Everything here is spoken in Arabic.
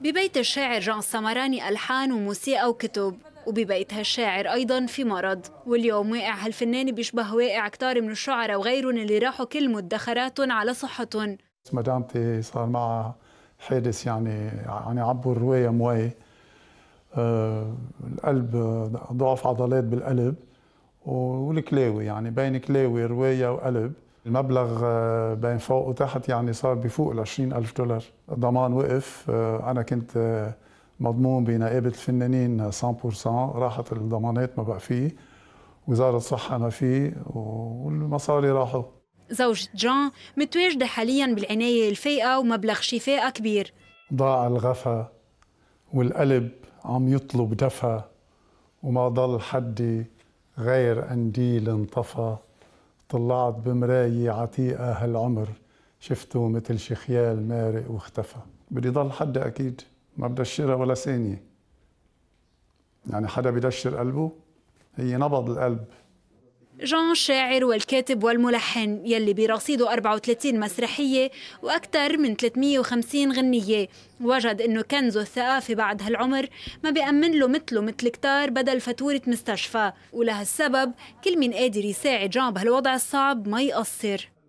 ببيت الشاعر جان سمراني ألحان وموسيقى وكتب وببيت هالشاعر أيضا في مرض واليوم واقع هالفنان بيشبه واقع كتار من الشعراء وغيرهم اللي راحوا كل مدخراتهم على صحتهم مدامتي صار معها حادث يعني يعني عبوا الروايه موي آه القلب ضعف عضلات بالقلب والكلاوي يعني بين كلاوي رواية وقلب المبلغ آه، بين فوق وتحت يعني صار بفوق ال 20000 دولار الضمان وقف آه، انا كنت آه، مضمون بنقابه الفنانين 100% راحت الضمانات ما بقى فيه وزاره الصحه ما فيه والمصاري راحوا زوجة جان متواجدة حاليا بالعناية الفائقة ومبلغ شفاء كبير ضاع الغفا والقلب عم يطلب دفا وما ضل حدي غير قنديل انطفى طلعت بمراية عتيقة هالعمر شفته مثل شخيال مارق واختفى بدي ضل حدا أكيد ما بدشرها ولا ثانية يعني حدا بدشر قلبه هي نبض القلب جون شاعر والكاتب والملحن يلي برصيده 34 مسرحية وأكثر من 350 غنية وجد أنه كنزه الثقافي بعد هالعمر ما بيأمن له مثله مثل كتار بدل فاتورة مستشفى ولهالسبب كل من قادر يساعد جون بهالوضع الصعب ما يقصر